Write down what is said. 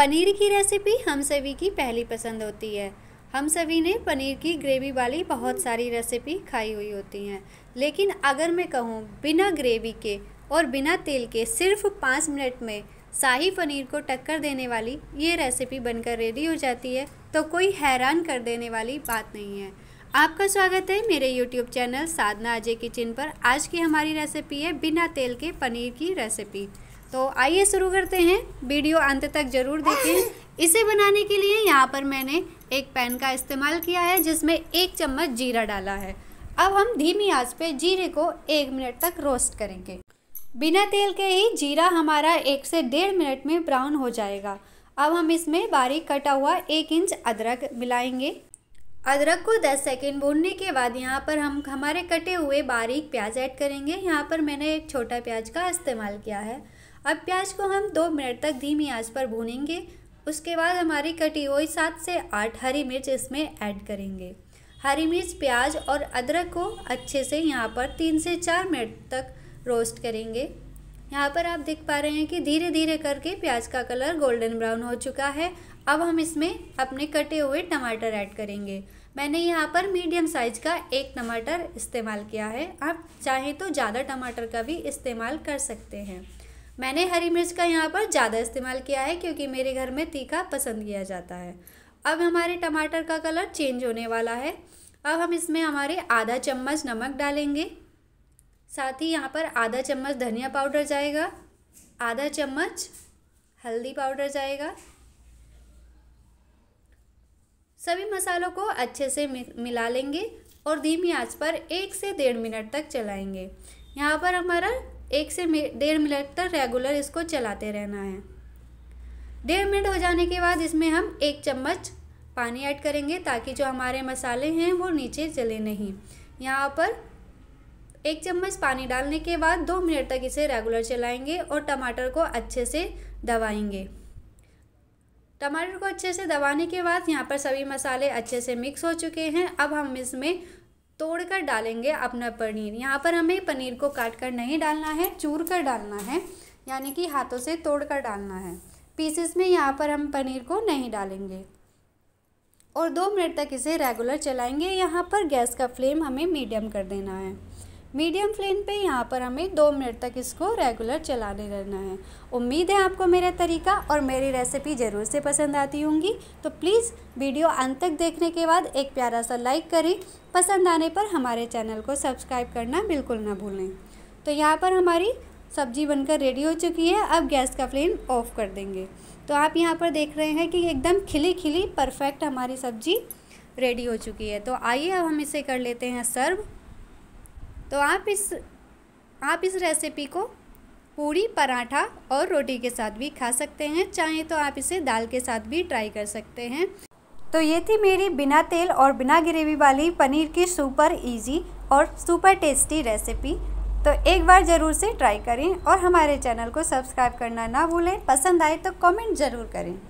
पनीर की रेसिपी हम सभी की पहली पसंद होती है हम सभी ने पनीर की ग्रेवी वाली बहुत सारी रेसिपी खाई हुई होती हैं लेकिन अगर मैं कहूँ बिना ग्रेवी के और बिना तेल के सिर्फ पाँच मिनट में शाही पनीर को टक्कर देने वाली ये रेसिपी बनकर रेडी हो जाती है तो कोई हैरान कर देने वाली बात नहीं है आपका स्वागत है मेरे YouTube channel Sadhana Ajay kitchen पर आज की हमारी रेसिपी है बिना तेल के पनीर की रेसिपी तो आइए शुरू करते हैं वीडियो अंत तक ज़रूर देखें इसे बनाने के लिए यहाँ पर मैंने एक पैन का इस्तेमाल किया है जिसमें एक चम्मच जीरा डाला है अब हम धीमी आंच पे जीरे को एक मिनट तक रोस्ट करेंगे बिना तेल के ही जीरा हमारा एक से डेढ़ मिनट में ब्राउन हो जाएगा अब हम इसमें बारीक कटा हुआ एक इंच अदरक मिलाएंगे अदरक को 10 सेकेंड भूनने के बाद यहाँ पर हम हमारे कटे हुए बारीक प्याज ऐड करेंगे यहाँ पर मैंने एक छोटा प्याज का इस्तेमाल किया है अब प्याज को हम दो मिनट तक धीमी आंच पर भूनेंगे उसके बाद हमारी कटी हुई सात से आठ हरी मिर्च इसमें ऐड करेंगे हरी मिर्च प्याज और अदरक को अच्छे से यहाँ पर तीन से चार मिनट तक रोस्ट करेंगे यहाँ पर आप देख पा रहे हैं कि धीरे धीरे करके प्याज का कलर गोल्डन ब्राउन हो चुका है अब हम इसमें अपने कटे हुए टमाटर ऐड करेंगे मैंने यहाँ पर मीडियम साइज़ का एक टमाटर इस्तेमाल किया है आप चाहें तो ज़्यादा टमाटर का भी इस्तेमाल कर सकते हैं मैंने हरी मिर्च का यहाँ पर ज़्यादा इस्तेमाल किया है क्योंकि मेरे घर में तीखा पसंद किया जाता है अब हमारे टमाटर का कलर चेंज होने वाला है अब हम इसमें हमारे आधा चम्मच नमक डालेंगे साथ ही यहाँ पर आधा चम्मच धनिया पाउडर जाएगा आधा चम्मच हल्दी पाउडर जाएगा सभी मसालों को अच्छे से मिला लेंगे और धीमी आंच पर एक से डेढ़ मिनट तक चलाएंगे यहाँ पर हमारा एक से डेढ़ मिनट तक रेगुलर इसको चलाते रहना है डेढ़ मिनट हो जाने के बाद इसमें हम एक चम्मच पानी ऐड करेंगे ताकि जो हमारे मसाले हैं वो नीचे चले नहीं यहाँ पर एक चम्मच पानी डालने के बाद दो मिनट तक इसे रेगुलर चलाएंगे और टमाटर को अच्छे से दबाएंगे टमाटर को अच्छे से दबाने के बाद यहाँ पर सभी मसाले अच्छे से मिक्स हो चुके हैं अब हम इसमें तोड़ कर डालेंगे अपना पनीर यहाँ पर हमें पनीर को काट कर नहीं डालना है चूर कर डालना है यानी कि हाथों से तोड़ कर डालना है पीसेस में यहाँ पर हम पनीर को नहीं डालेंगे और दो मिनट तक इसे रेगुलर चलाएंगे यहाँ पर गैस का फ्लेम हमें मीडियम कर देना है मीडियम फ्लेम पे यहाँ पर हमें दो मिनट तक इसको रेगुलर चलाने रहना है उम्मीद है आपको मेरा तरीका और मेरी रेसिपी ज़रूर से पसंद आती होंगी तो प्लीज़ वीडियो अंत तक देखने के बाद एक प्यारा सा लाइक करें पसंद आने पर हमारे चैनल को सब्सक्राइब करना बिल्कुल ना भूलें तो यहाँ पर हमारी सब्जी बनकर रेडी हो चुकी है अब गैस का फ्लेम ऑफ कर देंगे तो आप यहाँ पर देख रहे हैं कि एकदम खिली खिली परफेक्ट हमारी सब्जी रेडी हो चुकी है तो आइए अब हम इसे कर लेते हैं सर्व तो आप इस आप इस रेसिपी को पूरी पराठा और रोटी के साथ भी खा सकते हैं चाहें तो आप इसे दाल के साथ भी ट्राई कर सकते हैं तो ये थी मेरी बिना तेल और बिना ग्रेवी वाली पनीर की सुपर इजी और सुपर टेस्टी रेसिपी तो एक बार ज़रूर से ट्राई करें और हमारे चैनल को सब्सक्राइब करना ना भूलें पसंद आए तो कमेंट ज़रूर करें